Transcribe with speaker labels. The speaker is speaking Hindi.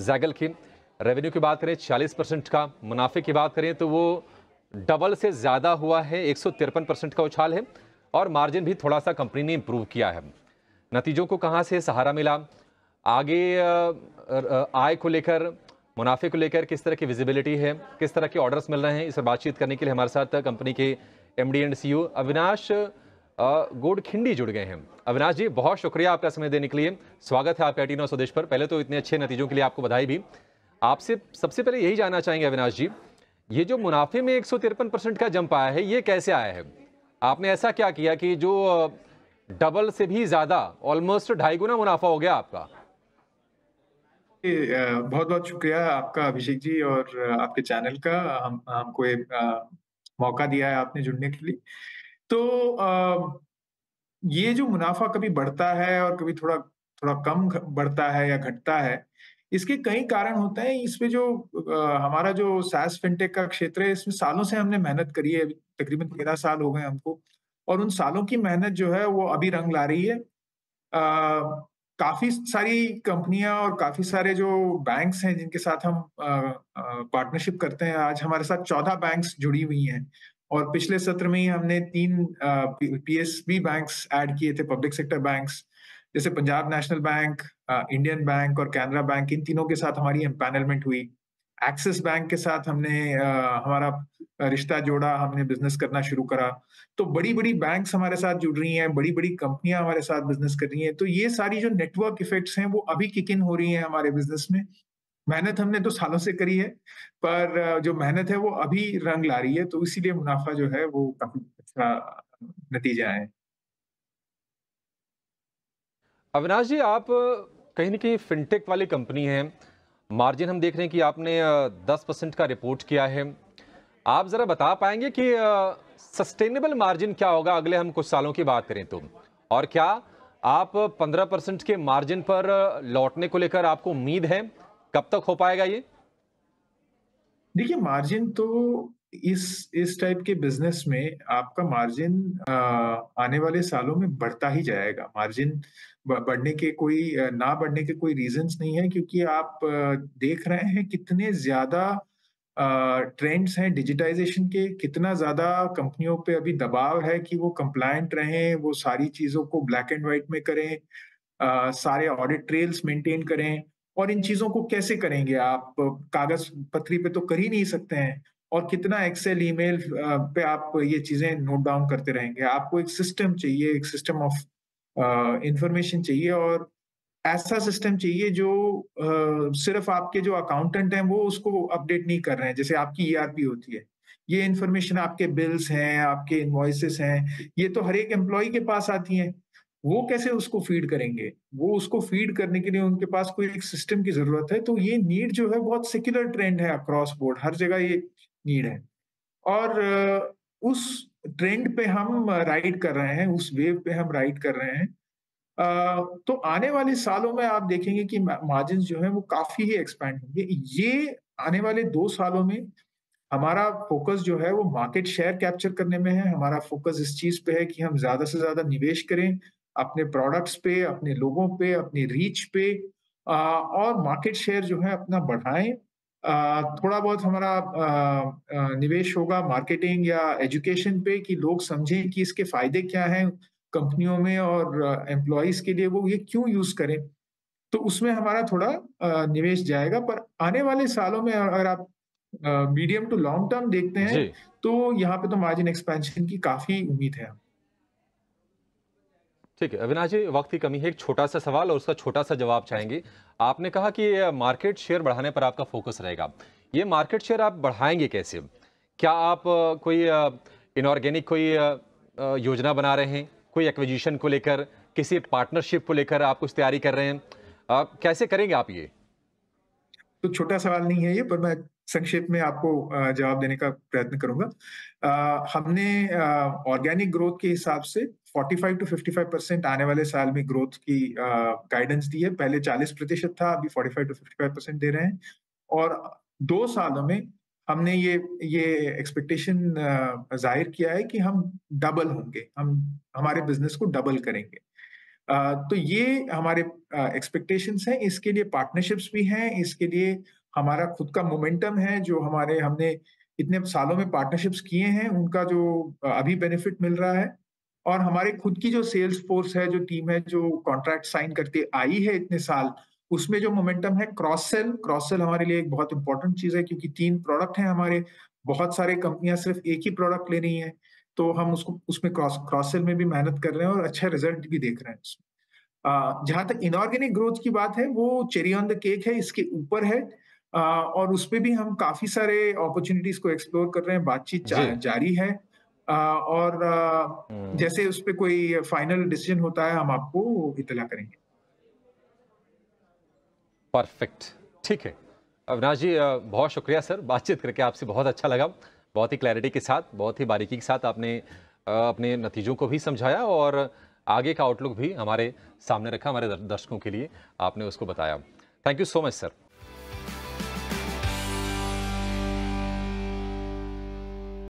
Speaker 1: जैगल की रेवेन्यू की बात करें 40 परसेंट का मुनाफे की बात करें तो वो डबल से ज़्यादा हुआ है एक परसेंट का उछाल है और मार्जिन भी थोड़ा सा कंपनी ने इम्प्रूव किया है नतीजों को कहाँ से सहारा मिला आगे आय को लेकर मुनाफे को लेकर किस तरह की विजिबिलिटी है किस तरह के ऑर्डर्स मिल रहे हैं इस पर बातचीत करने के लिए हमारे साथ कंपनी के M D and C Avinash Godkhindi जुड़ गए हैं अविनाश जी बहुत शुक्रिया आपका समय देने के लिए स्वागत है आपका टीनो स्वदेश पर पहले तो इतने अच्छे नतीजों के लिए आपको बधाई भी आपसे सबसे पहले यही जानना चाहेंगे अविनाश जी ये जो मुनाफे में एक परसेंट का जंप आया है ये कैसे आया है आपने ऐसा क्या किया कि जो डबल से भी ज़्यादा ऑलमोस्ट ढाई गुना मुनाफा हो गया आपका
Speaker 2: बहुत बहुत शुक्रिया आपका अभिषेक जी और आपके चैनल का हम हमको ये मौका दिया है आपने जुड़ने के लिए तो ये जो मुनाफा कभी बढ़ता है और कभी थोड़ा थोड़ा कम बढ़ता है या घटता है इसके कई कारण होते हैं इसमें जो आ, हमारा जो सास फिनटेक का क्षेत्र है इसमें सालों से हमने मेहनत करी है तकरीबन तेरह साल हो गए हमको और उन सालों की मेहनत जो है वो अभी रंग ला रही है आ, काफी सारी कंपनियां और काफी सारे जो बैंक्स हैं जिनके साथ हम पार्टनरशिप करते हैं आज हमारे साथ चौदह बैंक्स जुड़ी हुई हैं और पिछले सत्र में ही हमने तीन पीएसबी बैंक्स ऐड किए थे पब्लिक सेक्टर बैंक्स जैसे Punjab national bank Indian bank और कैनरा बैंक इन तीनों के साथ हमारी एम्पैनलमेंट हुई एक्सिस बैंक के साथ हमने आ, हमारा रिश्ता जोड़ा हमने बिजनेस करना शुरू करा तो बड़ी बड़ी बैंक हमारे साथ जुड़ रही हैं बड़ी बड़ी कंपनियां हमारे साथ बिजनेस कर रही हैं तो ये सारी जो नेटवर्क इफेक्ट्स हैं वो अभी किक इन हो रही हैं हमारे बिजनेस में मेहनत हमने तो सालों से करी है पर जो मेहनत है वो अभी रंग ला रही है
Speaker 1: तो इसीलिए मुनाफा जो है वो काफी अच्छा नतीजा है अविनाश जी आप कहीं ना कहीं फिनटेक वाली कंपनी है मार्जिन हम देख रहे हैं कि आपने 10 परसेंट का रिपोर्ट किया है आप ज़रा बता पाएंगे कि सस्टेनेबल मार्जिन क्या होगा अगले हम कुछ सालों की बात करें तो और क्या आप 15 परसेंट के मार्जिन पर लौटने को लेकर आपको उम्मीद है कब तक हो पाएगा ये
Speaker 2: देखिए मार्जिन तो इस इस टाइप के बिजनेस में आपका मार्जिन आने वाले सालों में बढ़ता ही जाएगा मार्जिन बढ़ने के कोई ना बढ़ने के कोई रीजंस नहीं है क्योंकि आप देख रहे हैं कितने ज्यादा ट्रेंड्स हैं डिजिटाइजेशन के कितना ज़्यादा कंपनियों पे अभी दबाव है कि वो कंप्लायंट रहें वो सारी चीज़ों को ब्लैक एंड वाइट में करें आ, सारे ऑडिट ट्रेल्स मेंटेन करें और इन चीजों को कैसे करेंगे आप कागज पत्री पे तो कर ही नहीं सकते हैं और कितना एक्सेल ईमेल पे आप ये चीजें नोट डाउन करते रहेंगे आपको एक सिस्टम चाहिए एक सिस्टम ऑफ इंफॉर्मेशन चाहिए और ऐसा सिस्टम चाहिए जो आ, सिर्फ आपके जो अकाउंटेंट हैं वो उसको अपडेट नहीं कर रहे हैं जैसे आपकी ईआरपी e होती है ये इन्फॉर्मेशन आपके बिल्स हैं आपके इन्वॉइसेस हैं ये तो हर एक एम्प्लॉय के पास आती हैं वो कैसे उसको फीड करेंगे वो उसको फीड करने के लिए उनके पास कोई एक सिस्टम की जरूरत है तो ये नीड जो है बहुत सेक्युलर ट्रेंड है अक्रॉस बोर्ड हर जगह ये नीड है और उस ट्रेंड पे हम राइड कर रहे हैं उस वेव पे हम राइड कर रहे हैं तो आने वाले सालों में आप देखेंगे कि मार्जिन जो है वो काफी ही एक्सपैंड होंगे ये आने वाले दो सालों में हमारा फोकस जो है वो मार्केट शेयर कैप्चर करने में है हमारा फोकस इस चीज पे है कि हम ज्यादा से ज्यादा निवेश करें अपने प्रोडक्ट्स पे अपने लोगों पे अपनी रीच पे आ, और मार्केट शेयर जो है अपना बढ़ाएं थोड़ा बहुत हमारा निवेश होगा मार्केटिंग या एजुकेशन पे कि लोग समझें कि इसके फायदे क्या हैं कंपनियों में और एम्प्लॉयज के लिए वो ये क्यों यूज करें तो उसमें हमारा थोड़ा निवेश जाएगा पर आने वाले सालों में अगर आप मीडियम टू लॉन्ग टर्म देखते हैं तो यहाँ पे तो मार्जिन एक्सपेंशन की काफी उम्मीद है
Speaker 1: ठीक है अविनाश जी वक्त की कमी है एक छोटा सा सवाल और उसका छोटा सा जवाब चाहेंगे आपने कहा कि मार्केट शेयर बढ़ाने पर आपका फोकस रहेगा ये मार्केट शेयर आप बढ़ाएंगे कैसे क्या आप कोई इनऑर्गेनिक कोई योजना बना रहे हैं कोई एक्विजिशन को लेकर किसी पार्टनरशिप को लेकर आप कुछ तैयारी कर रहे हैं कैसे करेंगे आप ये
Speaker 2: तो छोटा सवाल नहीं है ये पर मैं संक्षेप में आपको जवाब देने का प्रयत्न करूंगा हमने ऑर्गेनिक ग्रोथ के हिसाब से 45 टू 55 परसेंट आने वाले साल में ग्रोथ की गाइडेंस दी है पहले 40 प्रतिशत था अभी 45 टू 55 परसेंट दे रहे हैं और दो सालों में हमने ये ये एक्सपेक्टेशन जाहिर किया है कि हम डबल होंगे हम हमारे बिजनेस को डबल करेंगे तो ये हमारे एक्सपेक्टेशंस हैं इसके लिए पार्टनरशिप्स भी हैं इसके लिए हमारा खुद का मोमेंटम है जो हमारे हमने इतने सालों में पार्टनरशिप्स किए हैं उनका जो अभी बेनिफिट मिल रहा है और हमारे खुद की जो सेल्स फोर्स है जो टीम है जो कॉन्ट्रैक्ट साइन करके आई है इतने साल उसमें जो मोमेंटम है क्रॉस सेल क्रॉस सेल हमारे लिए एक बहुत इंपॉर्टेंट चीज है क्योंकि तीन प्रोडक्ट है हमारे बहुत सारे कंपनियां सिर्फ एक ही प्रोडक्ट ले रही है तो हम उसको उसमें क्रॉस क्रॉस सेल में भी मेहनत कर रहे हैं और अच्छा रिजल्ट भी देख रहे हैं उसमें जहां तक इनऑर्गेनिक ग्रोथ की बात है वो चेरी ऑन द केक है इसके ऊपर है और उस पर भी हम काफी सारे अपॉर्चुनिटीज को एक्सप्लोर कर रहे हैं बातचीत जारी है और हम्म। जैसे उस पर कोई फाइनल डिसीजन होता है हम आपको इतला करेंगे
Speaker 1: परफेक्ट ठीक है अविनाश जी बहुत शुक्रिया सर बातचीत करके आपसे बहुत अच्छा लगा बहुत ही क्लैरिटी के साथ बहुत ही बारीकी के साथ आपने अपने नतीजों को भी समझाया और आगे का आउटलुक भी हमारे सामने रखा हमारे दर्शकों के लिए आपने उसको बताया thank you so much sir